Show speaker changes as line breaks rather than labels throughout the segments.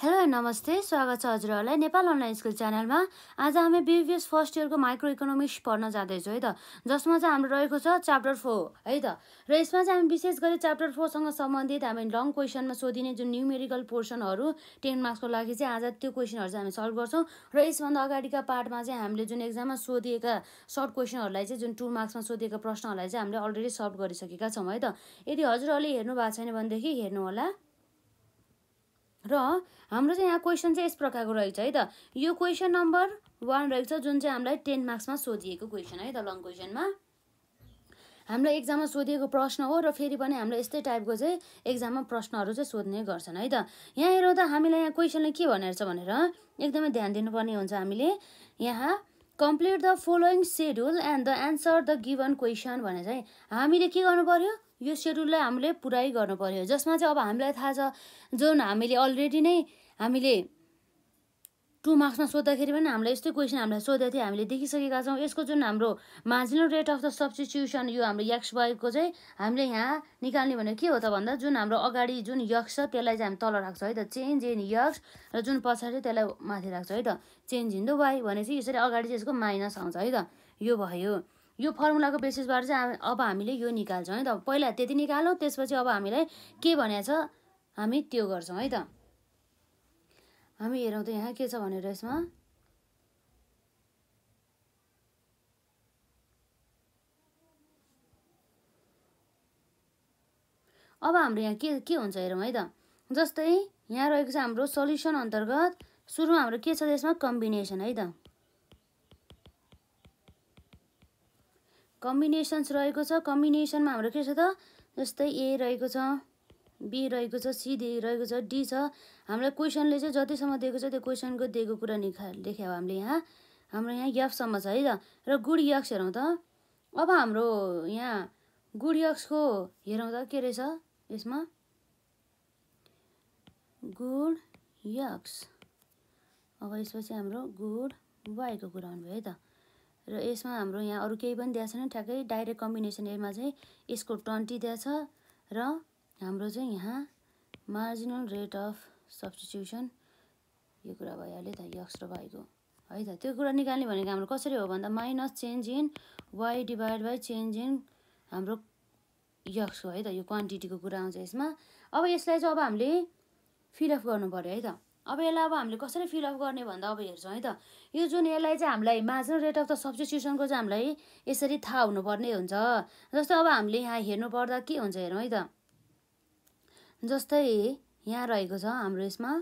hello नमस्ते स्वागत छ हजुरहरूलाई नेपाल अनलाइन स्कुल च्यानलमा आज हामी बिबिएस फर्स्ट इयरको माइक्रो इकोनोमिक्स पढ्न जाँदैछौँ है त जसमा चाहिँ हाम्रो रहेको छ च्याप्टर फोर है त र यसमा चाहिँ हामी विशेष गरी च्याप्टर फोरसँग सम्बन्धित हामी लङ क्वेसनमा सोधिने जुन न्युमेरिकल पोर्सनहरू टेन मार्क्सको लागि चाहिँ आज त्यो क्वेसनहरू चाहिँ हामी सल्भ गर्छौँ र यसभन्दा अगाडिका पार्टमा चाहिँ हामीले जुन एक्जाममा सोधिएका सर्ट क्वेसनहरूलाई चाहिँ जुन टु मार्क्समा सोधिएका प्रश्नहरूलाई चाहिँ हामीले अलरेडी सल्भ गरिसकेका छौँ है त यदि हजुरहरूले हेर्नु भएको छैन भनेदेखि होला र हाम्रो चाहिँ यहाँ क्वेसन चाहिँ यस प्रकारको रहेछ है त यो क्वेसन नम्बर वान रहेछ जुन चाहिँ हामीलाई टेन मार्क्समा सोधिएको क्वेसन है त लङ क्वेसनमा हामीलाई एक्जाममा सोधिएको प्रश्न हो र फेरि पनि हामीलाई यस्तै टाइपको चाहिँ एक्जाममा प्रश्नहरू चाहिँ सोध्ने गर्छन् है त यहाँ हेरौँ त हामीलाई यहाँ क्वेसनले के भनेर छ भनेर एकदमै ध्यान दिनुपर्ने हुन्छ हामीले यहाँ complete the following schedule and the answer the given question भनेर चाहिँ हामीले के गर्नु पऱ्यो यो सेड्युललाई हामीले पुरै गर्नु पऱ्यो जसमा चाहिँ अब हामीलाई थाहा छ जुन हामीले अलरेडी नै हामीले टु मार्क्समा सोद्धाखेरि पनि हामीलाई यस्तै क्वेसन हामीलाई सोधेको थियो हामीले देखिसकेका छौँ यसको जुन हाम्रो marginal rate of the substitution यो हाम्रो यक्स वाइको चाहिँ हामीले यहाँ निकाल्ने भनेको के हो त भन्दा जुन हाम्रो अगाडि जुन यक्स छ त्यसलाई चाहिँ हामी तल राख्छौँ है त चेन्ज इन यक्स र जुन पछाडि त्यसलाई माथि राख्छ है त चेन्ज इन द वाइ भनेपछि यसरी अगाडि चाहिँ यसको माइनस आउँछ है त यो भयो यो फर्मुलाको बेसिसबाट चाहिँ अब हामीले यो निकाल्छौँ है त पहिला त्यति निकालौँ त्यसपछि अब हामीलाई के भनेको छ हामी त्यो गर्छौँ है त हामी हेरौँ त यहाँ के छ भनेर यसमा अब हाम्रो यहाँ के के हुन्छ हेरौँ है त जस्तै यहाँ रहेको छ हाम्रो सल्युसन अन्तर्गत सुरुमा हाम्रो के छ त्यसमा कम्बिनेसन है त कम्बिनेसन्स रहेको छ कम्बिनेसनमा हाम्रो के छ त जस्तै ए रहेको छ बी रहेको छ सी रहेको छ डी छ हामीलाई क्वेसनले चाहिँ जतिसम्म दिएको छ त्यो क्वेसनको दिएको कुरा निखा लेख्यो हामीले यहाँ हाम्रो यहाँ यक्ससम्म छ है त र गुड यक्स हेरौँ त अब हाम्रो यहाँ गुड यक्सको हेरौँ त के रहेछ यसमा गुड यक्स अब यसपछि हाम्रो गुड वाइको कुरा आउनुभयो है त र यसमा हाम्रो यहाँ अरू केही पनि दिएको छैन ठ्याक्कै डाइरेक्ट कम्बिनेसन एमा चाहिँ यसको ट्वेन्टी दिएछ र हाम्रो चाहिँ यहाँ मार्जिनल रेट अफ सब्सटिट्युसन यो कुरा भइहाल्यो त यक्स र भाइको है त त्यो कुरा निकाल्ने भनेको हाम्रो कसरी हो भन्दा minus change in Y divide by change in हाम्रो यक्सको है त यो क्वान्टिटीको कुरा आउँछ यसमा अब यसलाई चाहिँ अब हामीले फिलअप गर्नु पऱ्यो है त अब यसलाई अब हामीले कसरी फिलअप गर्ने भन्दा अब हेर्छौँ है त यो जुन यसलाई चाहिँ हामीलाई मार्जिनल रेट अफ द सब्सिट्युसनको चाहिँ हामीलाई यसरी थाहा हुनुपर्ने हुन्छ जस्तो अब हामीले यहाँ हेर्नुपर्दा के हुन्छ हेरौँ है त जस्तै यहाँ रहेको छ हाम्रो यसमा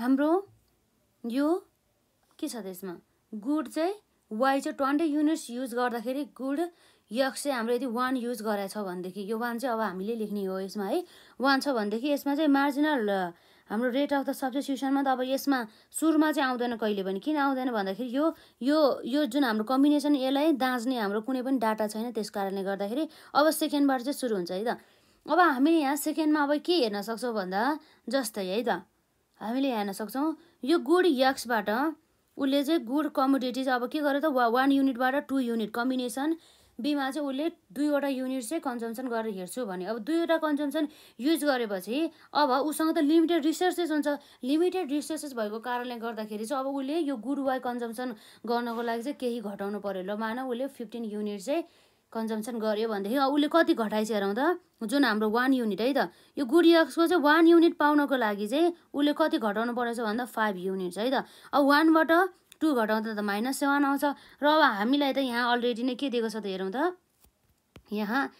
हाम्रो यो के छ त्यसमा गुड चाहिँ वाइ चाहिँ ट्वेन्टी युनिट्स युज गर्दाखेरि गुड यक्स चाहिँ हाम्रो यदि वान युज गराएको छ भनेदेखि यो वान चाहिँ अब हामीले लेख्ने हो यसमा है वान छ भनेदेखि यसमा चाहिँ मार्जिनल हाम्रो रेट अफ द सब्सटिट्युसनमा त अब यसमा सुरमा चाहिँ आउँदैन कहिले पनि किन आउँदैन भन्दाखेरि यो यो यो जुन हाम्रो कम्बिनेसन यसलाई दाँच्ने हाम्रो कुनै पनि डाटा छैन त्यस कारणले गर्दाखेरि अब सेकेन्डबाट चाहिँ सुरु हुन्छ है त अब हामीले यहाँ सेकेन्डमा अब के हेर्न सक्छौँ भन्दा जस्तै है त हामीले हेर्न सक्छौँ यो गुड यक्सबाट उसले चाहिँ गुड कमोडिटिज अब के गर्यो त वा वान युनिटबाट टु युनिट कम्बिनेसन बीमा चाहिँ उसले दुईवटा युनिट चाहिँ कन्जम्सन गरेर हेर्छु भने अब दुईवटा कन्जम्सन युज गरेपछि अब उसँग त लिमिटेड रिसोर्सेस हुन्छ लिमिटेड रिसोर्सेस भएको कारणले गर्दाखेरि चाहिँ अब उसले यो गुड वाइ कन्जम्सन गर्नको लागि चाहिँ केही घटाउनु पऱ्यो ल मानव उसले फिफ्टिन युनिट चाहिँ कन्जम्सन गऱ्यो भनेदेखि उसले कति घटाइस हेरौँ त जुन हाम्रो वान युनिट है त यो गुड एक्सको चाहिँ वान युनिट पाउनको लागि चाहिँ उसले कति घटाउनु परेछ भन्दा फाइभ युनिट्स है त अब वानबाट टु घटाउँदा त माइनस सेवान आउँछ र अब हामीलाई त यहाँ अलरेडी नै के दिएको छ त हेरौँ त यहाँ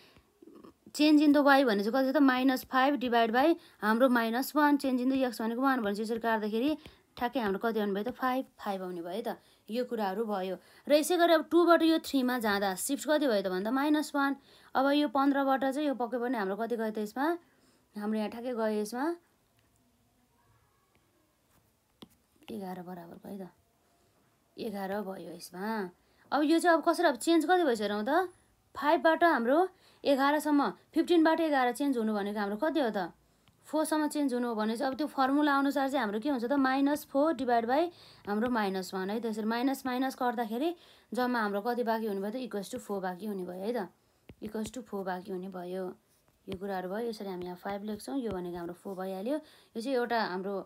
चेन्ज इन द वाइ चाहिँ कति त माइनस फाइभ डिभाइड बाई हाम्रो minus one change in the X भनेको वान चाहिँ यसरी काट्दाखेरि ठ्याक्कै हाम्रो कति आउनु भयो त फाइभ फाइभ आउने भयो त यो कुराहरू भयो र यसै गरी अब टूबाट यो थ्रीमा जाँदा सिफ्ट कति भयो त भन्दा माइनस वान अब यो पन्ध्रबाट चाहिँ यो पक्कै पनि हाम्रो कति गयो त यसमा हाम्रो यहाँ ठ्याक्कै गयो यसमा एघार बराबर भयो त एघार भयो यसमा अब यो चाहिँ अब कसरी अब चेन्ज कति भइसक्यो त फाइभबाट हाम्रो एघारसम्म फिफ्टिनबाट एघार चेन्ज हुनु भनेको हाम्रो कति हो त फोरसम्म चेन्ज हुनु हो भने चाहिँ अब त्यो फर्मुला अनुसार चाहिँ हाम्रो के हुन्छ त माइनस फोर डिभाइड बाई हाम्रो माइनस वान है त्यसरी माइनस माइनस गर्दाखेरि जम्मा हाम्रो कति बाँकी हुने भयो त इक्वल्स टु फोर बाँकी हुने भयो है त इक्वल्स टु फोर बाँकी हुने भयो यो कुराहरू भयो यसरी हामी यहाँ फाइभ लेख्छौँ यो भनेको हाम्रो फोर भइहाल्यो यो चाहिँ एउटा हाम्रो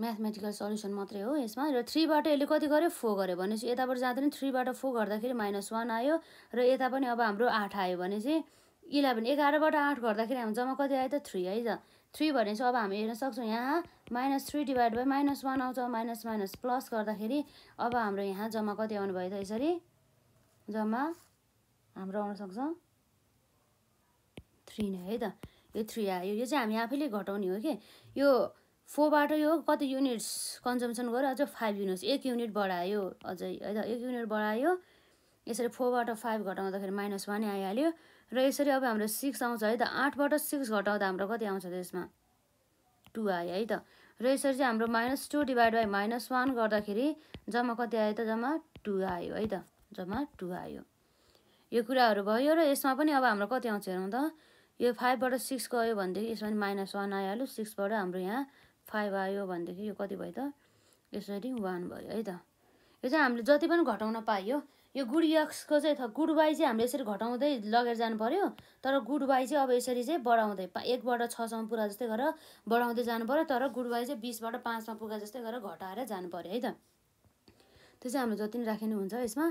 म्याथमेटिकल सल्युसन मात्रै हो यसमा र थ्रीबाट यसले कति गर्यो फोर गर्यो भने चाहिँ यताबाट जाँदा पनि थ्रीबाट फोर गर्दाखेरि माइनस वान आयो र यता पनि अब हाम्रो आठ आयो भने चाहिँ इलेभेन एघारबाट आठ गर्दाखेरि हाम्रो जम्मा कति आयो त थ्री है त थ्री भने चाहिँ अब हामी हेर्न सक्छौँ यहाँ minus three divide by minus one आउँछ माइनस माइनस प्लस गर्दाखेरि अब हाम्रो यहाँ जम्मा कति आउनु भयो त यसरी जम्मा हाम्रो आउन सक्छ थ्री नै है त यो थ्री आयो यो चाहिँ हामी आफैले घटाउने हो कि यो फोरबाट यो कति युनिट्स कन्जम्सन गऱ्यो अझ फाइभ युनिट्स एक युनिट बढायो अझै है त एक युनिट बढायो यसरी फोरबाट फाइभ घटाउँदाखेरि माइनस वानै आइहाल्यो र यसरी अब हाम्रो सिक्स आउँछ है त आठबाट सिक्स घटाउँदा हाम्रो कति आउँछ त्यसमा यसमा आयो है त र यसरी चाहिँ हाम्रो minus two divide by minus one गर्दाखेरि जम्मा कति आयो त जम्मा टू आयो है त जम्मा टू आयो यो कुराहरू भयो र यसमा पनि अब हाम्रो कति आउँछ हेरौँ त यो फाइभबाट सिक्स गयो भनेदेखि यसमा माइनस वान आइहाल्यो सिक्सबाट हाम्रो यहाँ फाइभ आयो भनेदेखि यो कति भयो त यसरी वान भयो है त यो चाहिँ हामीले जति पनि घटाउन पाइयो यो गुड यक्सको चाहिँ गुड वाइ चाहिँ हामीले यसरी घटाउँदै लगेर जानु पऱ्यो तर गुड वाइ चाहिँ अब यसरी चाहिँ बढाउँदै एकबाट छसम्म पुरा जस्तै गरेर बढाउँदै जानु पऱ्यो तर गुड वाइ चाहिँ बिसबाट पाँचमा पुगा जस्तै गरेर घटाएर जानु पऱ्यो है त त्यो चाहिँ हाम्रो जति पनि राखिनु हुन्छ यसमा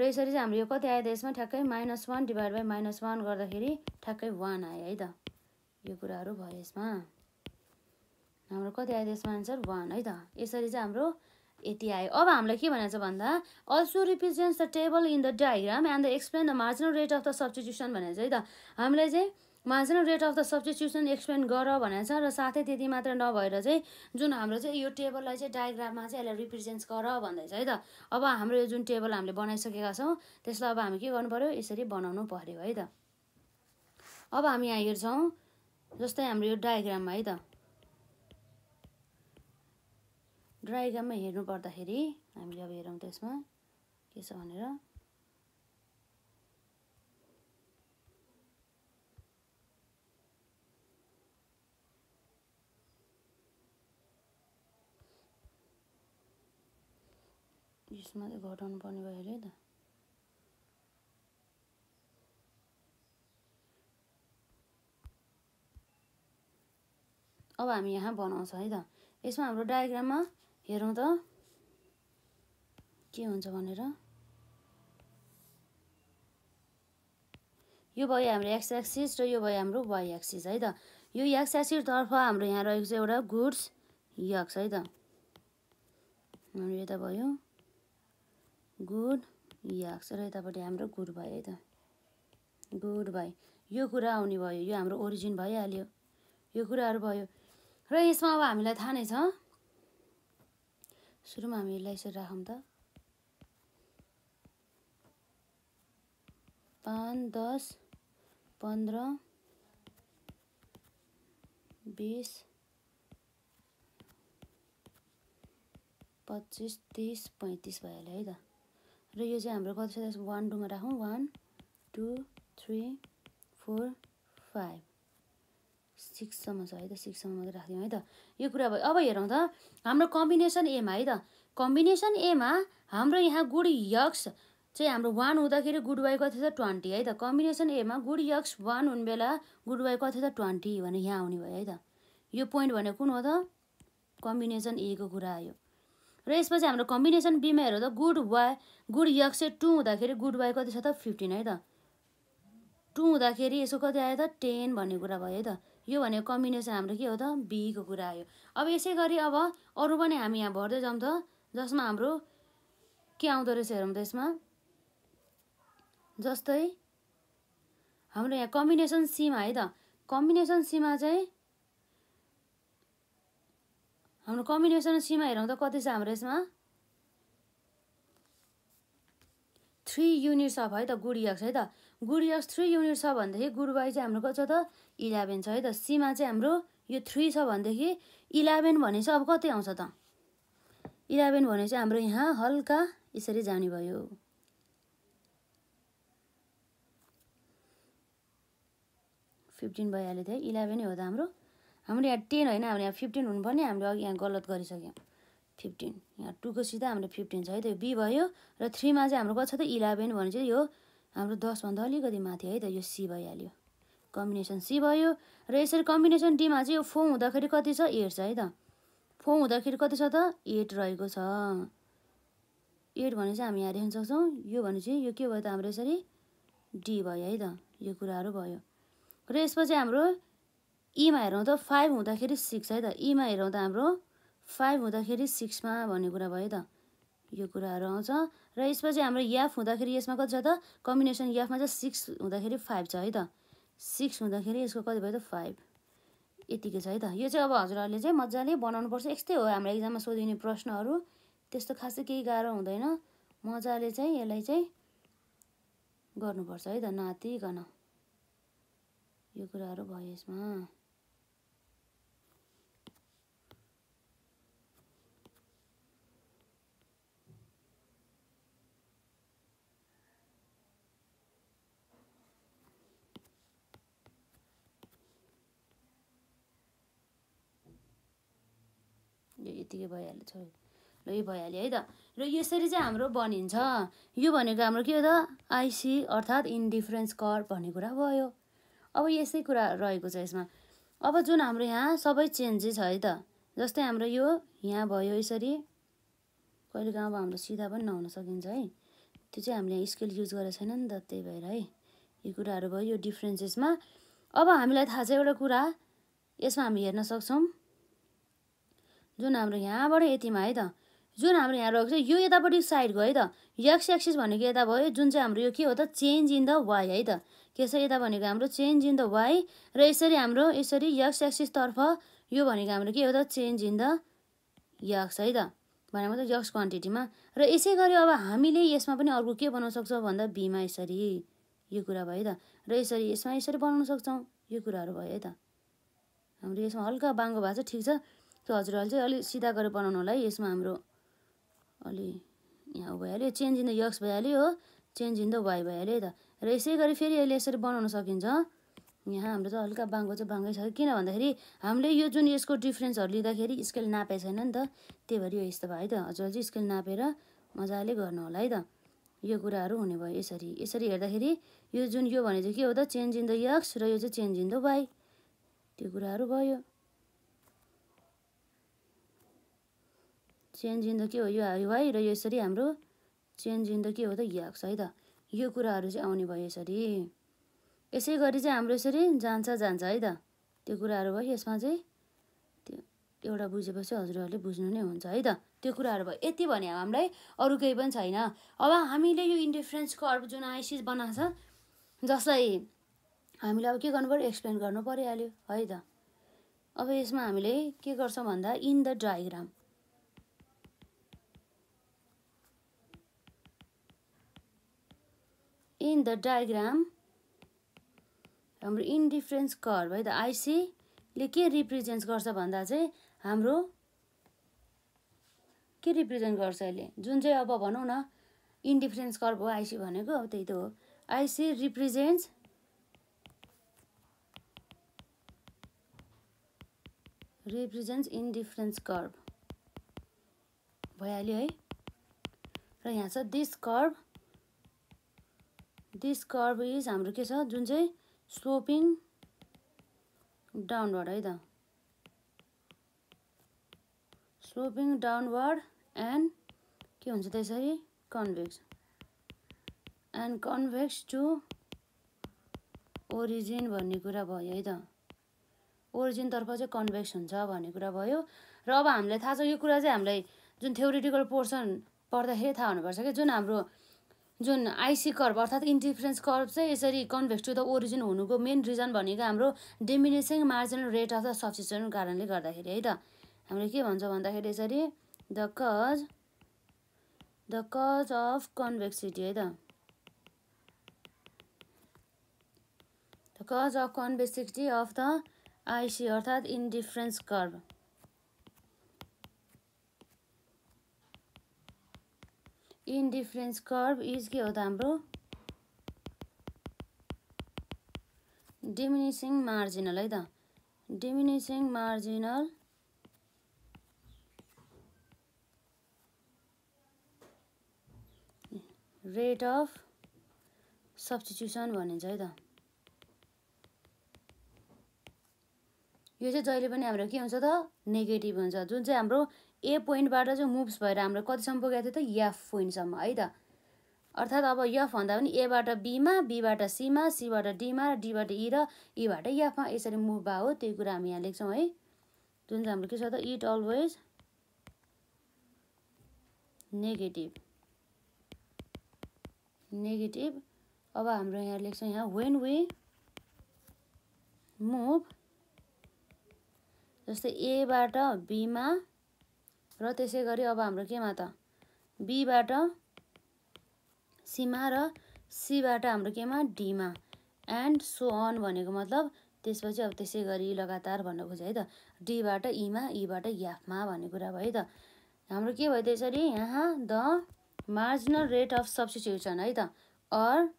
र यसरी चाहिँ हाम्रो यो कति आयो त यसमा ठ्याक्कै minus one divide by minus one गर्दाखेरि ठ्याक्कै वान आयो है त यो कुराहरू भयो यसमा हाम्रो कति आयो त्यसमा एन्सर वान है त यसरी चाहिँ हाम्रो यति आयो अब हामीलाई के भनेको छ भन्दा also represents the table in the diagram and the explain the marginal rate of the substitution भनेर चाहिँ है त हामीलाई चाहिँ marginal rate of the substitution explain गर भनेर छ र साथै त्यति मात्र नभएर चाहिँ जुन हाम्रो चाहिँ यो टेबललाई चाहिँ डायग्राममा चाहिँ यसलाई रिप्रेजेन्ट गर भन्दैछ है त अब हाम्रो यो जुन टेबल हामीले बनाइसकेका छौँ त्यसलाई अब हामी के गर्नु पऱ्यो यसरी बनाउनु पऱ्यो है त अब हामी यहाँ हेर्छौँ जस्तै हाम्रो यो डायग्राममा है त ड्राइग्राममा हेर्नु पर्दाखेरि हामीले अब हेरौँ त्यसमा के छ भनेर यसमा चाहिँ घटाउनु पर्ने भयो अरे त अब हामी यहाँ बनाउँछ है त यसमा हाम्रो डायग्राममा हेरौँ त के हुन्छ भनेर यो भयो हाम्रो एक्स एक्सिस र यो भयो हाम्रो वाइ एक्सिस है त यो एक्स एक्सिसतर्फ हाम्रो यहाँ रहेको छ एउटा गुड्स यक्स है त हाम्रो यता भयो गुड यक्स र यतापट्टि हाम्रो गुड भयो है त गुड भाइ यो कुरा आउने भयो यो हाम्रो ओरिजिन भइहाल्यो यो कुराहरू भयो र यसमा अब हामीलाई थाहा नै छ सुरुमा हामी यसलाई यसरी राखौँ त पाँच दस पन्ध्र बिस पच्चिस तिस पैँतिस भइहाल्यो है त र यो चाहिँ हाम्रो कति छ वान टूमा राखौँ one two three four five सिक्ससम्म छ है त सिक्ससम्म मात्रै राखिदिउँ है त यो कुरा भयो अब हेरौँ त हाम्रो कम्बिनेसन एमा है त कम्बिनेसन एमा हाम्रो यहाँ गुड यक्स चाहिँ हाम्रो वान हुँदाखेरि गुड वाई कति छ ट्वेन्टी है त कम्बिनेसन एमा गुड यक्स वान हुने बेला गुड वाई कति छ ट्वेन्टी भने यहाँ आउने भयो है त यो पोइन्ट भने कुन हो त कम्बिनेसन एको कुरा आयो र यसपछि हाम्रो कम्बिनेसन बिमा हेरौँ त गुड वाइ गुड यक्स चाहिँ टू हुँदाखेरि गुड वाइ कति छ त फिफ्टिन है त टू हुँदाखेरि यसको कति आयो त टेन भन्ने कुरा भयो है त यो भनेको कम्बिनेसन हाम्रो के हो त बीको कुरा आयो अब यसै गरी अब अरू पनि हामी यहाँ भर्दै जाउँ त जसमा हाम्रो के आउँदो रहेछ हेरौँ त यसमा जस्तै हाम्रो यहाँ कम्बिनेसन सीमा है त कम्बिनेसन सीमा चाहिँ हाम्रो कम्बिनेसन सीमा हेरौँ त कति छ हाम्रो यसमा थ्री युनिट्स अफ है त गुडियाक्स है त गुड यस थ्री युनिट छ भनेदेखि गुड वाइ चाहिँ हाम्रो कति छ त इलेभेन छ है त सीमा चाहिँ हाम्रो यो थ्री छ भनेदेखि इलेभेन भने चाहिँ अब कति आउँछ त इलेभेन भने चाहिँ हाम्रो यहाँ हल्का यसरी जाने भयो फिफ्टिन भइहाल्यो है इलेभेनै हो त हाम्रो हाम्रो यहाँ टेन होइन हाम्रो यहाँ फिफ्टिन हुनुपर्ने हामीले अघि यहाँ गलत गरिसक्यौँ फिफ्टिन यहाँ टूको सिधा हाम्रो फिफ्टिन छ है त्यो बी भयो र थ्रीमा चाहिँ हाम्रो कति छ त इलेभेन भने चाहिँ यो हाम्रो दसभन्दा अलिकति माथि है त यो सी भइहाल्यो कम्बिनेसन सी भयो र यसरी कम्बिनेसन डीमा चाहिँ यो फोर हुँदाखेरि कति छ एट छ है त फोर हुँदाखेरि कति छ त एट रहेको छ एट भने चाहिँ हामी यहाँ देख्न सक्छौँ यो भने चाहिँ यो के भयो त हाम्रो यसरी डी भयो है त यो कुराहरू भयो र यसपछि हाम्रो इमा e हेरौँ त फाइभ हुँदाखेरि सिक्स है त इमा e हेरौँ त हाम्रो फाइभ हुँदाखेरि सिक्समा भन्ने कुरा भयो त यो कुराहरू आउँछ र यसपछि हाम्रो याफ हुँदाखेरि यसमा कति छ त कम्बिनेसन याफमा चाहिँ सिक्स हुँदाखेरि फाइभ छ है त सिक्स हुँदाखेरि यसको कति भयो त फाइभ यतिकै छ है त यो चाहिँ अब हजुरहरूले चाहिँ मजाले बनाउनुपर्छ यस्तै हो हाम्रो एक्जाममा सोधिने प्रश्नहरू त्यस्तो खासै केही गाह्रो हुँदैन मजाले चाहिँ यसलाई चाहिँ गर्नुपर्छ है त नातिकन यो कुराहरू भयो यसमा यत्तिकै भइहाल्यो छोयो ल यो भइहाल्यो है त र यसरी चाहिँ हाम्रो बनिन्छ यो भनेको हाम्रो के हो त आइसी अर्थात् इन्डिफरेन्स कर भन्ने कुरा भयो अब यस्तै कुरा रहेको छ यसमा अब जुन हाम्रो यहाँ सबै चेन्जेस है त जस्तै हाम्रो यो यहाँ भयो यसरी कहिले काहीँ अब हाम्रो सिधा पनि नहुन सकिन्छ है त्यो चाहिँ हामीले स्केल युज गरेको छैन नि त त्यही भएर है यो कुराहरू भयो यो डिफ्रेन्सेसमा अब हामीलाई थाहा छ एउटा कुरा यसमा हामी हेर्न सक्छौँ जुन हाम्रो यहाँबाट यतिमा है त जुन हाम्रो यहाँ रहेको छ यो यतापट्टि साइड गयो है त यक्स एक्सिस भनेको यता भयो जुन चाहिँ हाम्रो यो के हो त चेन्ज इन द वाई है त के छ यता भनेको हाम्रो चेन्ज इन द वाइ र यसरी हाम्रो यसरी यक्स एक्सिसतर्फ यो भनेको हाम्रो के हो त चेन्ज इन द यक्स है त भनेको त यक्स क्वान्टिटीमा र यसै गरी अब हामीले यसमा पनि अर्को के बनाउन सक्छौँ भन्दा बीमा यसरी यो कुरा भयो है त र यसरी यसमा यसरी बनाउन सक्छौँ यो कुराहरू भयो है त हाम्रो यसमा हल्का बाङ्गो भएको छ ठिक छ हजुर हजुरहरूले चाहिँ अलिक सिधा गरेर बनाउनु होला है यसमा हाम्रो अलि यहाँ भइहाल्यो चेन्ज इन द यक्स भइहाल्यो हो चेन्ज इन द वाइ भइहाल्यो है त र यसै गरी फेरि अहिले यसरी बनाउन सकिन्छ यहाँ हाम्रो चाहिँ हल्का बाङ्गो चाहिँ बाङ्गै छ किन भन्दाखेरि हामीले यो जुन यसको डिफ्रेन्सहरू लिँदाखेरि स्केल नापेको छैन नि त त्यही भएर यो यस्तो भयो है त हजुर चाहिँ स्केल नापेर मजाले गर्नु होला है त यो कुराहरू हुने भयो यसरी यसरी हेर्दाखेरि यो जुन यो भने चाहिँ के हो त चेन्ज इन द यक्स र यो चाहिँ चेन्ज इन द वाइ त्यो कुराहरू भयो चेन्ज इन द के हो यो वाइ र यसरी हाम्रो चेन्ज इन द के हो त याक्स है त यो कुराहरू चाहिँ आउने भयो यसरी यसै गरी चाहिँ हाम्रो यसरी जान्छ जान्छ है त त्यो कुराहरू भयो यसमा चाहिँ त्यो एउटा बुझेपछि हजुरहरूले बुझ्नु नै हुन्छ है त त्यो कुराहरू भयो यति भने हामीलाई अरू केही पनि छैन अब हामीले यो इन्डिफ्रेन्सको अर्को जुन आइसिस बनाएको छ जसलाई हामीले अब के गर्नु पऱ्यो एक्सप्लेन गर्नु परिहाल्यो है त अब यसमा हामीले के गर्छौँ भन्दा in the diagram in the diagram हाम्रो इन्डिफ्रेन्स कर्भ है त आइसीले के रिप्रेजेन्ट गर्छ भन्दा चाहिँ हाम्रो के रिप्रेजेन्ट गर्छ यसले जुन चाहिँ अब भनौँ न इन्डिफरेन्स कर्भ हो आइसी भनेको अब त्यही त हो आइसी रिप्रेजेन्ट्स रिप्रेजेन्ट्स इन्डिफरेन्स कर्भ भइहाल्यो है र यहाँ छ this curve this curve is हाम्रो के छ जुन चाहिँ स्लोपिङ डाउनवर्ड है त स्लोपिङ डाउनवर्ड एन्ड के हुन्छ त्यसरी convex and convex to origin भन्ने कुरा भयो है त ओरिजिनतर्फ चाहिँ कन्भेक्स हुन्छ भन्ने कुरा भयो र अब हामीलाई थाहा छ यो कुरा चाहिँ हामीलाई जुन थ्योरिटिकल पोर्सन पढ्दाखेरि थाहा हुनुपर्छ कि जुन हाम्रो जुन आइसी कर्भ अर्थात् इन्डिफ्रेन्स कर्भ चाहिँ यसरी कन्भेक्स टु द ओरिजिन हुनुको मेन रिजन भनेको हाम्रो diminishing marginal rate of the substitution कारणले गर्दाखेरि है त हामीले के भन्छौँ भन्दाखेरि यसरी the cause the cause of convexity है त the cause of convexity of the IC अर्थात् indifference curve indifference curve is के हो त हाम्रो डिमिनिसिङ मार्जिनल है त diminishing marginal rate of substitution भनिन्छ है त यो चाहिँ जहिले पनि हाम्रो के हुन्छ त नेगेटिभ हुन्छ जुन चाहिँ हाम्रो ए पोइन्टबाट चाहिँ मुभ्स भएर हाम्रो कतिसम्म पुगेको थियो त यफ पोइन्टसम्म है त अर्थात् अब यफ भन्दा पनि एबाट बीमा बीबाट सीमा सीबाट डीमा डीबाट ई र ईबाट यफमा e e यसरी मुभ भयो हो त्यही कुरा हामी यहाँ लेख्छौँ है जुन चाहिँ हाम्रो के छ त इट अलवेज नेगेटिभ नेगेटिभ अब हाम्रो यहाँ लेख्छौँ यहाँ वेन वी मुभ जस्तै एबाट बीमा र त्यसै गरी अब हाम्रो केमा त बीबाट सीमा र सीबाट हाम्रो केमा डीमा एन्ड सो अन भनेको मतलब त्यसपछि अब त्यसै गरी लगातार भन्न खोजेँ है त डीबाट ईमा ईबाट e याफमा भन्ने कुरा भयो है त हाम्रो के भयो त्यसरी यहाँ the marginal rate of substitution है त or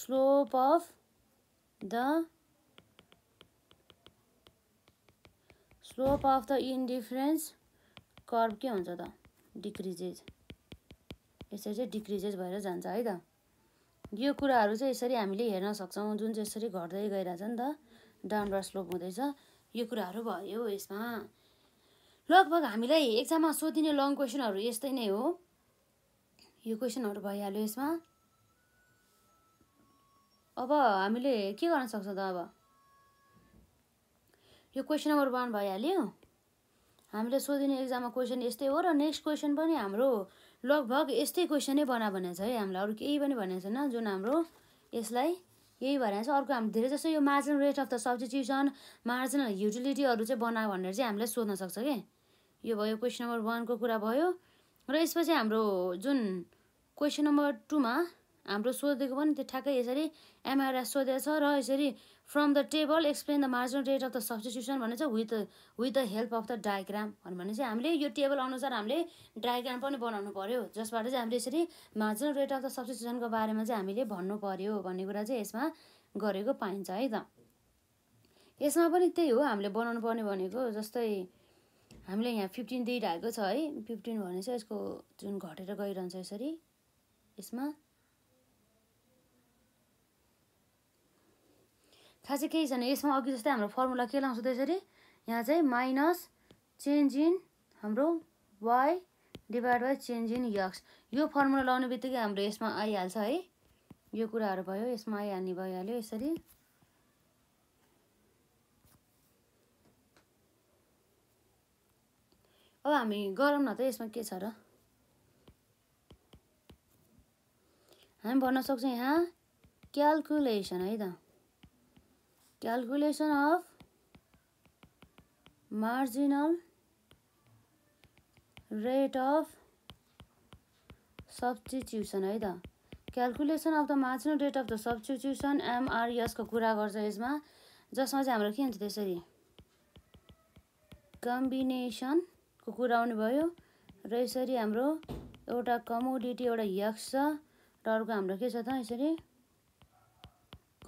slope of the slope of the indifference curve के हुन्छ त डिक्रिजेज यसरी चाहिँ डिक्रिजेज भएर जान्छ है त यो कुराहरू चाहिँ यसरी हामीले हेर्न सक्छौँ जुन चाहिँ यसरी घट्दै गइरहेछ नि त डाउनवर्ड स्लोप हुँदैछ यो कुराहरू भयो यसमा लगभग हामीलाई एक्जाममा सोधिने लङ क्वेसनहरू यस्तै नै हो यो क्वेसनहरू भइहाल्यो यसमा अब हामीले के गर्न सक्छौँ त अब यो क्वेसन नम्बर वान भइहाल्यो हामीले सोधिने एक्जाममा क्वेसन यस्तै हो र नेक्स्ट क्वेसन पनि हाम्रो लगभग यस्तै क्वेसनै बना भनेको छ है हामीलाई अरू केही पनि भनेको छैन जुन हाम्रो यसलाई यही भनेको चाहिँ अर्को हामी धेरै जस्तो यो marginal rate of the substitution marginal युटिलिटीहरू चाहिँ बना भनेर चाहिँ हामीलाई सोध्न सक्छ कि यो भयो क्वेसन नम्बर वानको कुरा भयो र यसपछि हाम्रो जुन क्वेसन नम्बर टूमा हाम्रो सोधेको पनि त्यो ठ्याक्कै यसरी एमआरएस सोधेको छ र यसरी from the table explain the marginal rate of the substitution भन्ने चाहिँ with with the help of the diagram भने चाहिँ हामीले यो टेबल अनुसार हामीले डायग्राम पनि बनाउनु पऱ्यो जसबाट चाहिँ हामीले यसरी मार्जिनल रेट अफ द सब्सटिट्युसनको बारेमा चाहिँ हामीले भन्नु पऱ्यो भन्ने कुरा चाहिँ यसमा गरेको पाइन्छ है त यसमा पनि त्यही हो हामीले बनाउनु पर्ने भनेको जस्तै हामीले यहाँ फिफ्टिन दिइरहेको छ है फिफ्टिन भने चाहिँ यसको जुन घटेर गइरहन्छ यसरी यसमा खासै केही छैन यसमा अघि जस्तै हाम्रो फर्मुला के लाउँछ त्यसरी यहाँ चाहिँ माइनस चेन्ज इन हाम्रो Y divide by change in X यो फर्मुला लाउने बित्तिकै हाम्रो यसमा आइहाल्छ है यो कुराहरू भयो यसमा आइहाल्ने भइहाल्यो यसरी अब हामी गरौँ न त यसमा के छ र हामी भन्न सक्छौँ यहाँ क्यालकुलेसन है त calculation of marginal rate of substitution है त calculation of the marginal rate of the substitution एमआरएसको कुरा गर्छ यसमा जसमा चाहिँ हाम्रो के हुन्छ त्यसरी कम्बिनेसनको कुरा भयो र यसरी हाम्रो एउटा कमोडिटी एउटा यक्स छ र अर्को हाम्रो के छ त यसरी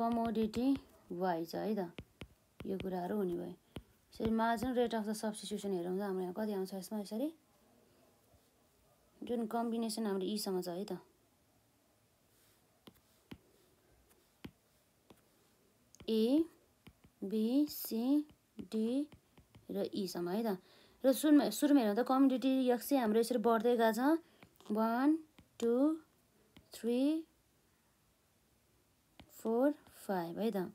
कमोडिटी छ है त यो कुराहरू हुने भयो यसरी margin rate of the substitution त हाम्रो यहाँ कति आउँछ यसमा यसरी जुन कम्बिनेसन हाम्रो यीसँग छ है त ए बी सी डी र यीसम्म है त र सुरुमा सुरुमा त कम्युनिटी यक्स चाहिँ हाम्रो यसरी बढ्दै गएको छ one two three four five है त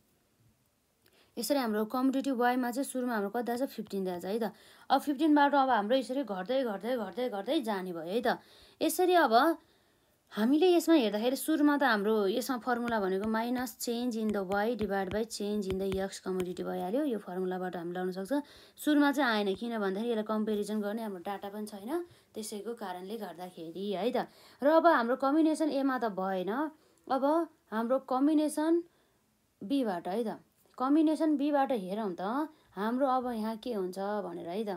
यसरी हाम्रो कम्पिटेटिभ वाइमा चाहिँ सुरुमा हाम्रो कति आएछ फिफ्टिन छ है त अब फिफ्टिनबाट अब हाम्रो यसरी घट्दै घट्दै घट्दै घट्दै जाने भयो है त यसरी अब हामीले यसमा हेर्दाखेरि सुरुमा त हाम्रो यसमा फर्मुला भनेको minus change in the Y divide by change in the X commodity भइहाल्यो यो फर्मुलाबाट हामी लाउन सक्छ सुरुमा चाहिँ आएन किन भन्दाखेरि यसलाई कम्पेरिजन गर्ने हाम्रो डाटा पनि छैन त्यसैको कारणले गर्दाखेरि है त र अब हाम्रो कम्बिनेसन एमा त भएन अब हाम्रो कम्बिनेसन बीबाट है त कम्बिनेसन बीबाट हेरौँ त हाम्रो अब यहाँ के हुन्छ भनेर है त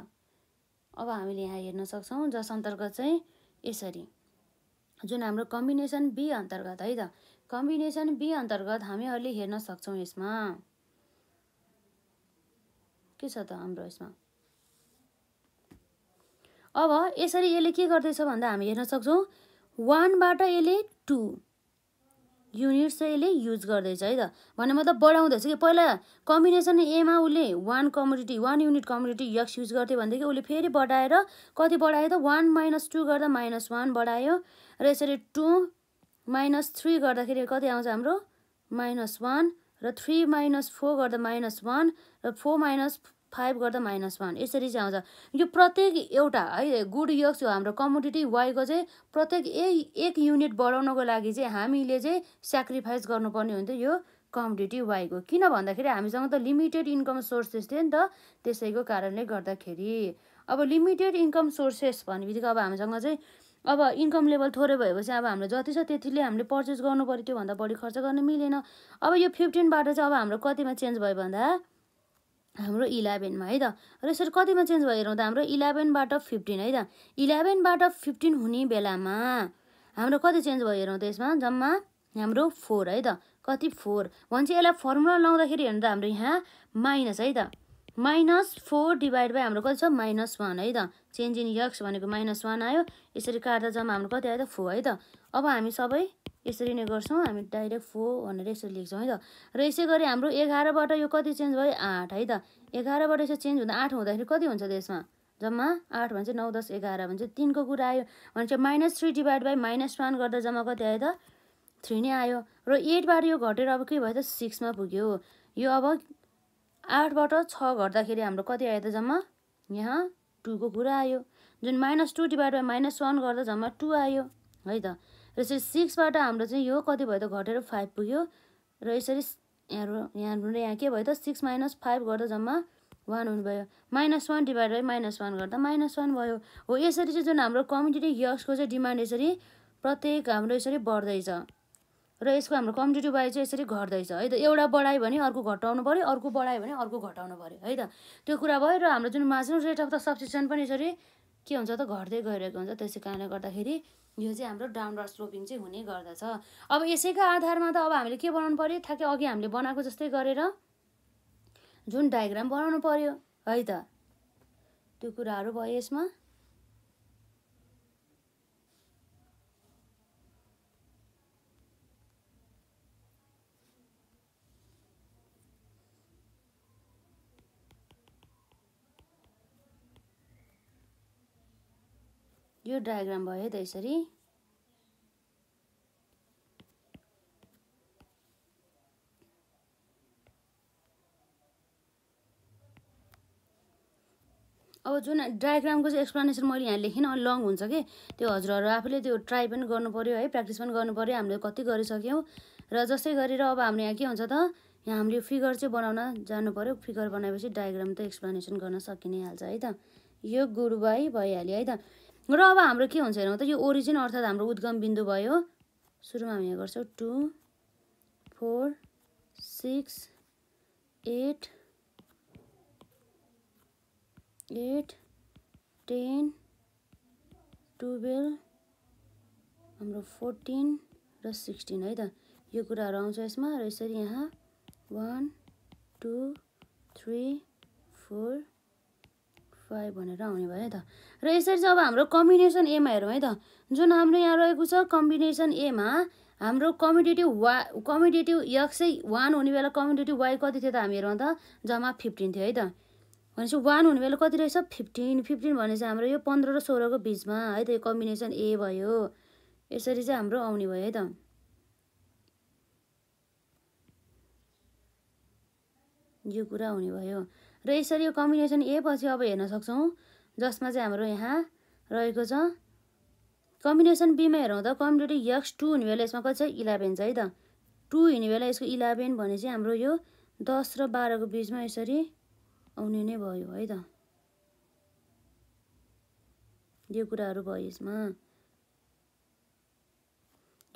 अब हामीले यहाँ हेर्न सक्छौँ जस अन्तर्गत चाहिँ यसरी जुन हाम्रो कम्बिनेसन बी अन्तर्गत है त कम्बिनेसन बी अन्तर्गत हामीहरूले हेर्न सक्छौँ यसमा के छ त हाम्रो यसमा अब यसरी यसले के गर्दैछ भन्दा हामी हेर्न सक्छौँ वानबाट यसले टू युनिट चाहिँ यसले युज गर्दैछ है त भने मतलब बढाउँदैछ कि पहिला कम्बिनेसन एमा उसले one community one unit community X use गर्थ्यो भनेदेखि उसले फेरि बढाएर कति बढायो त वान माइनस टू गर्दा माइनस वान बढायो र यसरी टू माइनस थ्री गर्दाखेरि कति आउँछ हाम्रो माइनस वान र थ्री माइनस फोर गर्दा माइनस वान र फोर माइनस फाइभ गर्दा माइनस वान यसरी चाहिँ आउँछ यो प्रत्येक एउटा है गुड यक्स हाम्रो कमोडिटी वाइको चाहिँ प्रत्येक ए एक युनिट बढाउनको लागि चाहिँ हामीले चाहिँ सेक्रिफाइस गर्नुपर्ने हुन्थ्यो यो कमोडिटी वाइको किन भन्दाखेरि हामीसँग त लिमिटेड इन्कम सोर्सेस थियो नि त त्यसैको कारणले गर्दाखेरि अब लिमिटेड इन्कम सोर्सेस भन्ने बित्तिकै अब हामीसँग चाहिँ अब इन्कम लेभल थोरै भएपछि अब हाम्रो जति छ त्यतिले हामीले पर्चेस गर्नु पऱ्यो त्योभन्दा बढी खर्च गर्न मिलेन अब यो फिफ्टिनबाट चाहिँ अब हाम्रो कतिमा चेन्ज भयो भन्दा हाम्रो इलेभेनमा है त र यसरी कतिमा चेन्ज भयो हेरौँ त हाम्रो इलेभेनबाट फिफ्टिन है त इलेभेनबाट फिफ्टिन हुने बेलामा हाम्रो कति चेन्ज भयो हेरौँ त यसमा जम्मा हाम्रो फोर है त कति फोर भन्छ यसलाई फर्मुला लाउँदाखेरि हेर्नु त हाम्रो यहाँ माइनस है त माइनस फोर डिभाइड बाई हाम्रो कति छ माइनस वान है त चेन्ज इन यक्स भनेको माइनस वान आयो यसरी काट्दा जम्मा हाम्रो कति आयो त फोर है त अब हामी सबै यसरी नै गर्छौँ हामी डाइरेक्ट फोर भनेर यसरी लेख्छौँ है त र यसै गरी हाम्रो एघारबाट यो कति चेन्ज भयो आठ है त एघारबाट यसो चेन्ज हुँदा आठ हुँदाखेरि कति हुन्छ त्यसमा जम्मा आठ भन्छ नौ दस एघार भन्छ तिनको कुरा आयो भने चाहिँ minus three divide by minus one गर्दा जम्मा कति आयो त थ्री नै आयो र एटबाट यो घटेर अब के भयो त सिक्समा पुग्यो यो अब आठबाट छ घट्दाखेरि हाम्रो कति आयो त जम्मा यहाँ टूको कुरा आयो जुन minus two divide by minus one गर्दा जम्मा टू आयो है त र यसरी सिक्सबाट हाम्रो चाहिँ यो कति भयो त घटेर फाइभ पुग्यो र यसरी यहाँ यहाँ यहाँ के भयो त सिक्स माइनस फाइभ गर्दा जम्मा वान हुनुभयो minus one divide by minus one गर्दा माइनस वान भयो हो यसरी चाहिँ जुन हाम्रो कम्युनिटी यक्सको चाहिँ डिमान्ड यसरी प्रत्येक हाम्रो यसरी बढ्दैछ र यसको हाम्रो कम्पिटेटिभ वाइज चाहिँ यसरी घट्दैछ है त एउटा बढायो भने अर्को घटाउनु पऱ्यो अर्को बढायो भने अर्को घटाउनु पऱ्यो है त त्यो कुरा भयो र हाम्रो जुन marginal rate of the substitution पनि यसरी के हुन्छ त घट्दै गइरहेको हुन्छ त्यसै कारणले गर्दाखेरि यो चाहिँ हाम्रो डाउनवर्ड स्लोपिङ चाहिँ हुने गर्दछ अब यसैको आधारमा त अब हामीले के बनाउनु पऱ्यो ठ्याक्कै अघि हामीले बनाएको जस्तै गरेर जुन डायग्राम बनाउनु पऱ्यो है त त्यो कुराहरू भयो यसमा यो डायग्राम भयो त यसरी अब जुन डायग्रामको चाहिँ एक्सप्लेनेसन मैले यहाँ अलिक लङ हुन्छ कि त्यो हजुरहरू आफूले त्यो ट्राई पनि गर्नुपऱ्यो है प्र्याक्टिस पनि गर्नुपऱ्यो हामीले कति गरिसक्यौँ र जस्तै गरेर अब हाम्रो यहाँ के हुन्छ त यहाँ हामीले फिगर चाहिँ बनाउन जानु पऱ्यो फिगर बनाएपछि डायग्राम त एक्सप्लेनेसन गर्न सकिने हाल्छ है त यो गुरुबाई भइहाल्यो है त र अब हाम्रो के हुन्छ हेरौँ त यो ओरिजिन अर्थात् हाम्रो उद्गम बिन्दु भयो सुरुमा हामी यहाँ गर्छौँ two four six eight eight ten twelve हाम्रो फोर्टिन र सिक्सटिन है त यो कुराहरू आउँछ यसमा र यसरी यहाँ one two three four five भनेर आउने भयो है त र यसरी चाहिँ अब हाम्रो कम्बिनेसन एमा हेरौँ है त जुन हाम्रो यहाँ रहेको छ कम्बिनेसन एमा हाम्रो कम्युडेटिभ वा कम्युटेटिभ यक्सै वान हुने बेला कम्युडेटिभ वाइ कति थियो त हामी हेरौँ त जम्मा फिफ्टिन थियो है त भनेपछि वान हुने बेला कति रहेछ फिफ्टिन फिफ्टिन भने चाहिँ हाम्रो यो पन्ध्र र सोह्रको बिचमा है त यो कम्बिनेसन ए भयो यसरी चाहिँ हाम्रो आउने भयो है त यो कुरा हुने भयो र यसरी यो कम्बिनेसन ए पछि अब हेर्न सक्छौँ जसमा चाहिँ हाम्रो यहाँ रहेको छ कम्बिनेसन बीमा हेरौँ त कम्प्लिटली यक्स टू हुने बेला यसमा कति छ इलेभेन छ है त टू हुने बेला यसको इलेभेन भने चाहिँ हाम्रो यो दस र बाह्रको बिचमा यसरी आउने नै भयो है त यो कुराहरू भयो यसमा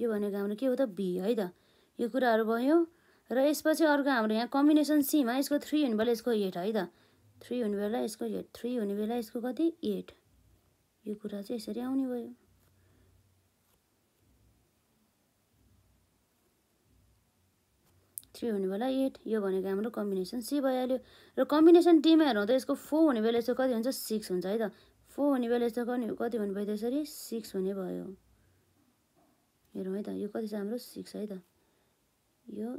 यो भनेको हाम्रो के हो त बी है त यो कुराहरू भयो र यसपछि अर्को हाम्रो यहाँ कम्बिनेसन सीमा यसको थ्री हुने बेला यसको एट है त थ्री हुने बेला यसको एट थ्री हुने बेला यसको कति एट यो कुरा चाहिँ यसरी आउने भयो थ्री हुने बेला एट यो भनेको हाम्रो कम्बिनेसन सी भइहाल्यो र कम्बिनेसन डीमा हेरौँ त यसको फोर हुने बेला यसको कति हुन्छ सिक्स हुन्छ है त फोर हुने बेला यसको कति कति हुनुभयो त यसरी सिक्स हुने भयो हेरौँ है त यो कति छ हाम्रो सिक्स है त यो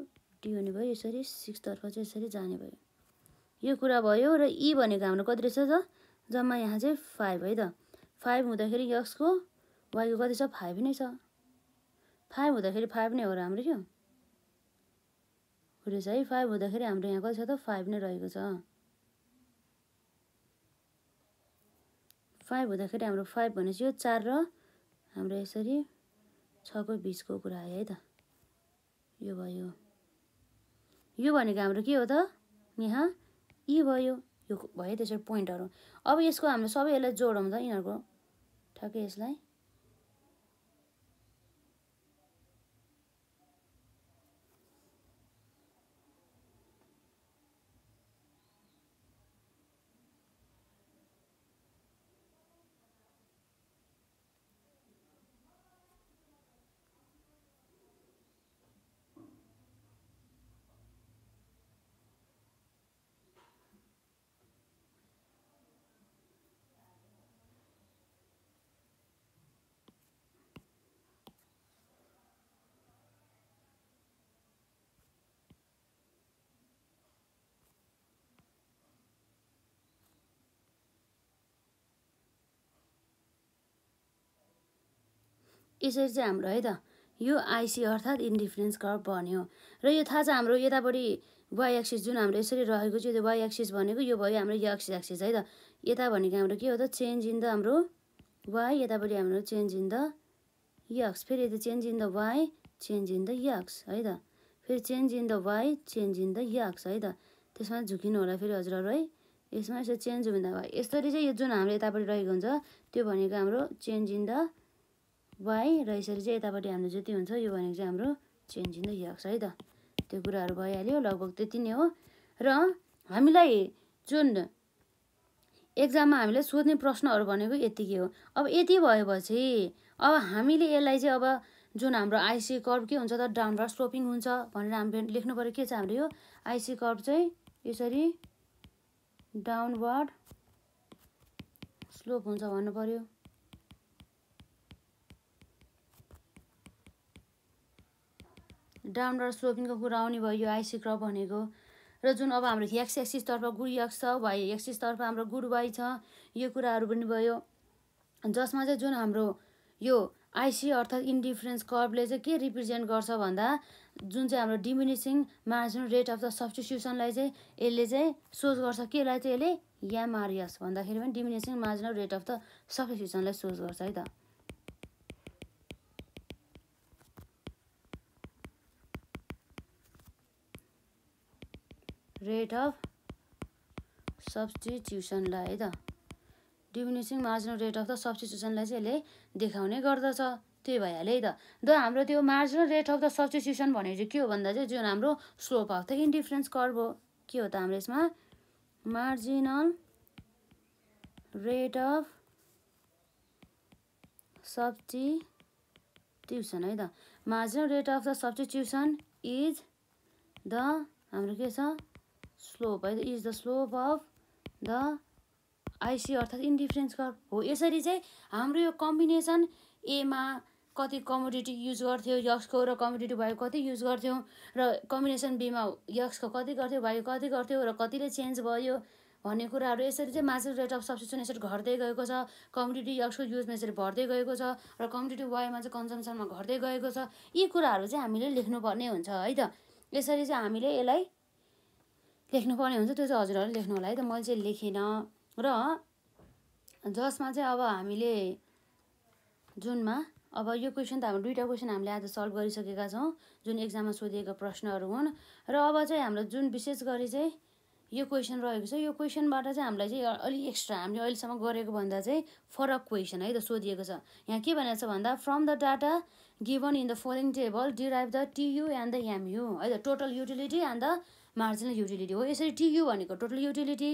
हुने भयो यसरी सिक्सतर्फ चाहिँ यसरी जाने भयो यो कुरा भयो र इ भनेको हाम्रो कति रहेछ त जम्मा यहाँ चाहिँ फाइभ है त फाइभ हुँदाखेरि यसको वाइको कति छ फाइभ नै छ फाइभ हुँदाखेरि फाइभ नै हो र हाम्रो यो रहेछ है फाइभ हुँदाखेरि हाम्रो यहाँ कति छ त फाइभ नै रहेको छ फाइभ हुँदाखेरि हाम्रो फाइभ भनेपछि यो चार र हाम्रो यसरी छको बिचको कुरा आयो है त यो भयो यो भनेको हाम्रो के हो त यहाँ यी भयो यो भयो त्यसरी पोइन्टहरू अब यसको हामीले सबै यसलाई जोडौँ त यिनीहरूको ठ्याक्कै यसलाई यसरी चाहिँ हाम्रो है त यो आइसी अर्थात् इन्डिफरेन्स कर्भ भन्यो र यो थाहा छ हाम्रो यतापट्टि वाइ एक्सिस जुन हाम्रो यसरी रहेको छ यो वाइ एक्सिस भनेको यो भयो हाम्रो यक्स एक्सिस है त यता भनेको हाम्रो के हो त चेन्ज इन द हाम्रो वाइ यतापट्टि हाम्रो चेन्ज इन द यक्स फेरि यता change in the Y change in the X है त फेरि change in the Y change in the X है त त्यसमा झुकिनु होला फेरि हजुरहरू है यसमा यसो चेन्ज हुँदा यसरी चाहिँ यो जुन हाम्रो यतापट्टि रहेको हुन्छ त्यो भनेको हाम्रो चेन्ज इन द वाइ र यसरी चाहिँ यतापट्टि हाम्रो जति हुन्छ यो भनेको चाहिँ हाम्रो चेन्ज इन द यक्स है त त्यो कुराहरू भइहाल्यो लगभग त्यति नै हो र हामीलाई जुन एक्जाममा हामीलाई सोध्ने प्रश्नहरू भनेको यतिकै हो अब यति भएपछि अब हामीले यसलाई चाहिँ अब जुन हाम्रो आइसी कर्भ के हुन्छ त डाउनवर्ड स्लोपिङ हुन्छ भनेर हामीले लेख्नु पऱ्यो के छ हाम्रो यो आइसी कर्भ चाहिँ यसरी डाउनवर्ड स्लोप हुन्छ भन्नु पऱ्यो डाउन र स्लोपिङको कुरा आउने भयो यो आइसी क्रप भनेको र जुन अब हाम्रो एक्स एक्सिसतर्फ गुरु यक्स छ एक्सिस एक्सिसतर्फ हाम्रो गुरु वाई छ यो कुराहरू पनि भयो जसमा चाहिँ जुन हाम्रो यो आइसी अर्थात् इन्डिफरेन्स कर्भले चाहिँ के रिप्रेजेन्ट गर्छ भन्दा जुन चाहिँ हाम्रो diminishing marginal rate of the सब्सटिट्युसनलाई चाहिँ यसले चाहिँ सोच गर्छ केलाई चाहिँ यसले मारियस भन्दाखेरि पनि diminishing marginal rate of the सब्सटिट्युसनलाई सोच गर्छ है त रेट अफ सब्सटिट्युसनलाई है त diminishing marginal rate of the सब्सटिट्युसनलाई चाहिँ यसले देखाउने गर्दछ त्यही भइहाल्यो है त द हाम्रो त्यो marginal rate of the substitution भनेको चाहिँ के हो भन्दा चाहिँ जुन हाम्रो slope of the indifference curve हो के हो त हाम्रो यसमा मार्जिनल रेट अफ सब्सटिट्युसन है त marginal rate of the substitution is the हाम्रो के छ स्लोप है is the slope of the IC अर्थात् इन्डिफ्रेन्स कर्भ हो यसरी चाहिँ हाम्रो यो कम्बिनेसन एमा कति कमोडिटी युज गर्थ्यो यक्सको र कमोडिटी भयो कति युज गर्थ्यौँ र कम्बिनेसन बीमा यक्सको कति गर्थ्यो भयो कति गर्थ्यो र कतिले चेन्ज भयो भन्ने कुराहरू यसरी चाहिँ मासिक रेट अफ सब्सिट्युसन यसरी घट्दै गएको छ कम्युनिटी यक्सको युजमा यसरी बढ्दै गएको छ र कम्युनिटी वाइमा चाहिँ कन्जम्सनमा घट्दै गएको छ यी कुराहरू चाहिँ हामीले लेख्नुपर्ने हुन्छ है त यसरी चाहिँ हामीले यसलाई लेख्नुपर्ने हुन्छ त्यो चाहिँ हजुरहरूले लेख्नु होला है त मैले चाहिँ लेखिनँ र जसमा चाहिँ अब हामीले जुनमा अब यो क्वेसन त हाम्रो दुईवटा क्वेसन हामीले आज सल्भ गरिसकेका छौँ जुन एक्जाममा सोधिएको प्रश्नहरू हुन् र अब चाहिँ हाम्रो जुन विशेष गरी चाहिँ यो क्वेसन रहेको छ यो क्वेसनबाट चाहिँ हामीलाई चाहिँ अलिक एक्स्ट्रा हामीले अहिलेसम्म गरेको भन्दा चाहिँ फरक क्वेसन है त सोधिएको छ यहाँ के भनेको छ भन्दा from the data given in the following table derive the TU and the MU, है त total utility and the marginal utility हो यसरी टियु भनेको टोटल युटिलिटी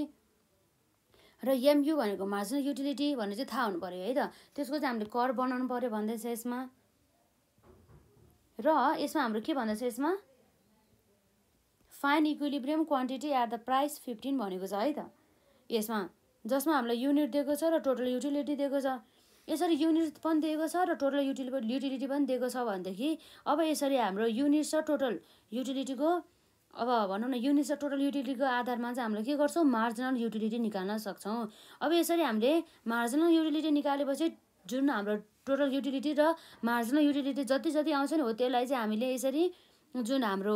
र एमयु भनेको मार्जिनल युटिलिटी भनेर चाहिँ थाहा हुनु पऱ्यो है त त्यसको चाहिँ हामीले कर बनाउनु पऱ्यो भन्दैछ यसमा र यसमा हाम्रो के भन्दैछ यसमा find equilibrium quantity at the price fifteen भनेको छ है त यसमा जसमा हामीलाई युनिट दिएको छ र टोटल युटिलिटी दिएको छ यसरी युनिट पनि दिएको छ र टोटल युटिलिटी युटिलिटी पनि दिएको छ भनेदेखि अब यसरी हाम्रो युनिट र टोटल युटिलिटीको अब भनौँ न युनिट र टोटल युटिलिटीको आधारमा चाहिँ हामीले के गर्छौँ मार्जिनल युटिलिटी निकाल्न सक्छौँ अब यसरी हामीले मार्जिनल युटिलिटी निकालेपछि जुन हाम्रो टोटल युटिलिटी र मार्जिनल युटिलिटी जति जति आउँछ नि हो त्यसलाई चाहिँ हामीले यसरी जुन हाम्रो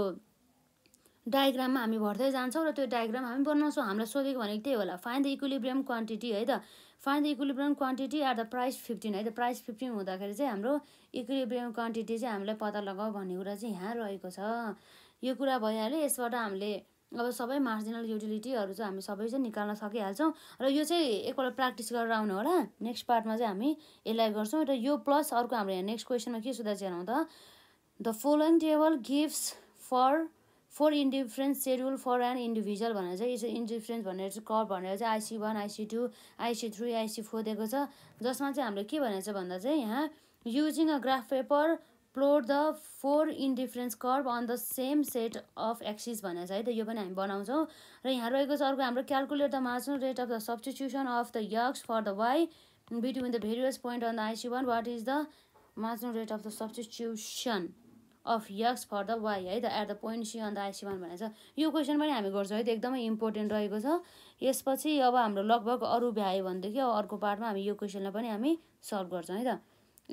डायग्राममा हामी भर्दै जान्छौँ र त्यो डायग्राम हामी बनाउँछौँ हामीलाई सोधेको भनेको त्यही होला फाइन द इक्विलिब्रियम क्वान्टिटी है त find the equilibrium quantity at the price fifteen है द प्राइस फिफ्टिन हुँदाखेरि चाहिँ हाम्रो इक्विलिब्रियम क्वान्टिटी चाहिँ हामीलाई पत्ता लगाऊ भन्ने कुरा चाहिँ यहाँ रहेको छ यो कुरा भइहाल्यो यसबाट हामीले अब सबै मार्जिनल युटिलिटीहरू चाहिँ हामी सबै चाहिँ निकाल्न सकिहाल्छौँ र यो चाहिँ एकपल्ट प्र्याक्टिस गरेर आउनु होला नेक्स्ट पार्टमा चाहिँ हामी यसलाई गर्छौँ र यो प्लस अर्को हाम्रो यहाँ नेक्स्ट क्वेसनमा के सोध्दा चाहिँ त the following table gives for four indifference schedule for an individual भनेर चाहिँ यसो इन्डिफ्रेन्स भनेर चाहिँ कप भनेर चाहिँ आइसी वान आइसी टू आइसी थ्री आइसी फोर दिएको छ जसमा चाहिँ हामीले के भनेको छ भन्दा चाहिँ यहाँ using a graph paper plot the four indifference curve on the same set of axis भनेर छ है त यो पनि हामी बनाउँछौँ र यहाँ रहेको छ अर्को हाम्रो calculate the marginal rate of the substitution of the X for the Y between the various point on the IC one what is the marginal rate of the substitution of X for the Y है त at the point C अन्त I C one भनेको छ यो question पनि हामी गर्छौँ है त एकदमै इम्पोर्टेन्ट रहेको छ यसपछि अब हाम्रो लगभग अरू भ्यायो भनेदेखि अब अर्को पार्टमा हामी यो क्वेसनलाई पनि हामी सल्भ गर्छौँ है त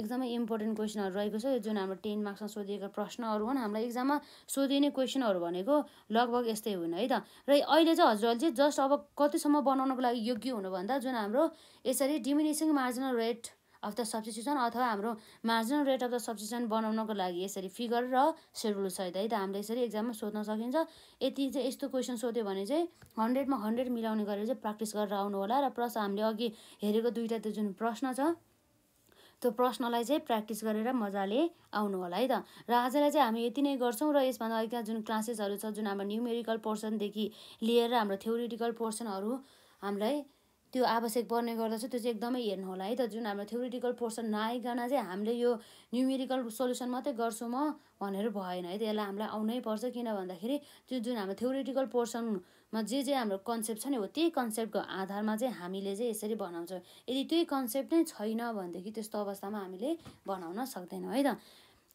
एकदमै इम्पोर्टेन्ट क्वेसनहरू रहेको छ जुन हाम्रो टेन मार्क्समा सोधिएका प्रश्नहरू हुन् हामीलाई इक्जाममा सोधिने क्वेसनहरू भनेको लगभग यस्तै हुन् है त र अहिले चाहिँ हजुरहरूले चाहिँ जस्ट अब कतिसम्म बनाउनको लागि योग्य हुनुभन्दा जुन हाम्रो यसरी diminishing marginal rate of the substitution अथवा हाम्रो marginal rate of the substitution बनाउनको लागि यसरी फिगर र सेड्युल सहित है त हामीले यसरी एक्जाममा सोध्न सकिन्छ यति चाहिँ यस्तो क्वेसन सोध्यो भने चाहिँ हन्ड्रेडमा हन्ड्रेड मिलाउने गरेर चाहिँ प्र्याक्टिस गरेर आउनु होला र प्लस हामीले अघि हेरेको दुइटा त्यो जुन प्रश्न छ त्यो प्रश्नलाई चाहिँ प्र्याक्टिस गरेर मजाले आउनु होला है त र आजलाई चाहिँ हामी यति नै गर्छौँ र यसभन्दा अघिका जुन क्लासेसहरू छ जुन हाम्रो न्युमेरिकल पोर्सनदेखि लिएर हाम्रो थ्योरिटिकल पोर्सनहरू हामीलाई त्यो आवश्यक पर्ने गर्दछ त्यो चाहिँ एकदमै हेर्नु होला है त जुन हाम्रो थ्योरिटिकल पोर्सन नआइकन चाहिँ हामीले यो न्युमेरिकल सोल्युसन मात्रै गर्छौँ म भनेर भएन है त यसलाई हामीलाई आउनै पर्छ किन भन्दाखेरि त्यो जुन हाम्रो थ्योरिटिकल पोर्सनमा जे जे हाम्रो कन्सेप्ट छ नि हो त्यही कन्सेप्टको आधारमा चाहिँ हामीले चाहिँ यसरी बनाउँछौँ यदि त्यही कन्सेप्ट नै छैन भनेदेखि त्यस्तो अवस्थामा हामीले बनाउन सक्दैनौँ है त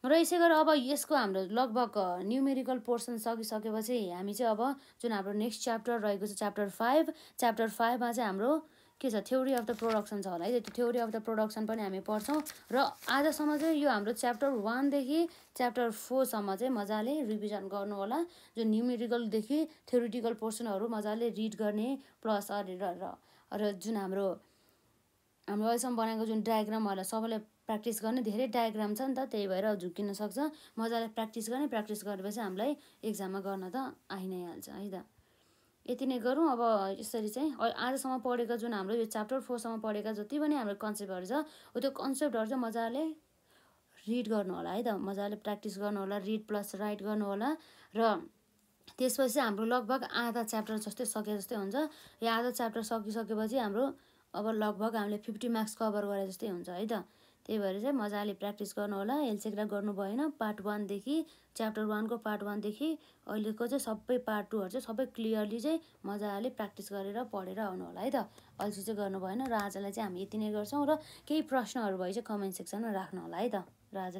र यसै गरेर अब यसको हाम्रो लगभग न्युमेरिकल पोर्सन सकिसकेपछि हामी चाहिँ अब जुन हाम्रो नेक्स्ट च्याप्टर रहेको छ च्याप्टर फाइभ च्याप्टर फाइभमा चाहिँ हाम्रो के छ थ्योरी अफ द प्रोडक्सन छ होला है त्यो थ्योरी अफ द प्रोडक्सन पनि हामी पढ्छौँ र आजसम्म चाहिँ यो हाम्रो च्याप्टर वानदेखि च्याप्टर फोरसम्म चाहिँ मजाले रिभिजन गर्नु होला जो न्युमेरिकलदेखि थ्योरिटिकल पोर्सनहरू मजाले रिड गर्ने प्लस र जुन हाम्रो हाम्रो अहिलेसम्म बनाएको जुन डायग्रामहरूलाई सबैलाई प्र्याक्टिस गर्ने धेरै डायग्राम छ नि त त्यही भएर झुक्किन सक्छ मजाले प्र्याक्टिस गर्ने प्र्याक्टिस गरेपछि हामीलाई एक्जाममा गर्न त आइ नै हाल्छ है त यति नै गरौँ अब यसरी चाहिँ आजसम्म पढेको जुन हाम्रो यो च्याप्टर फोरसम्म पढेका जति पनि हाम्रो कन्सेप्टहरू छ हो त्यो कन्सेप्टहरू चाहिँ मजाले रिड गर्नु होला है त मजाले प्र्याक्टिस गर्नु होला रिड प्लस राइट गर्नु होला र त्यसपछि हाम्रो लगभग आधा च्याप्टर जस्तै सके जस्तै हुन्छ यो आधा च्याप्टर सकिसकेपछि हाम्रो अब लगभग हामीले फिफ्टी मार्क्स कभर गरे जस्तै हुन्छ है त त्यही भएर चाहिँ मजाले प्र्याक्टिस गर्नु होला हेलसेक्रा गर्नु भएन पार्ट वानदेखि च्याप्टर वानको पार्ट वानदेखि अहिलेको चाहिँ सबै पार्ट टूहरू चाहिँ सबै क्लियरली चाहिँ मजाले प्र्याक्टिस गरेर पढेर आउनु होला है त अल्छी चाहिँ गर्नु भएन र आजलाई चाहिँ हामी यति नै गर्छौँ र केही प्रश्नहरू भए चाहिँ कमेन्ट सेक्सनमा राख्नु होला है त र आजलाई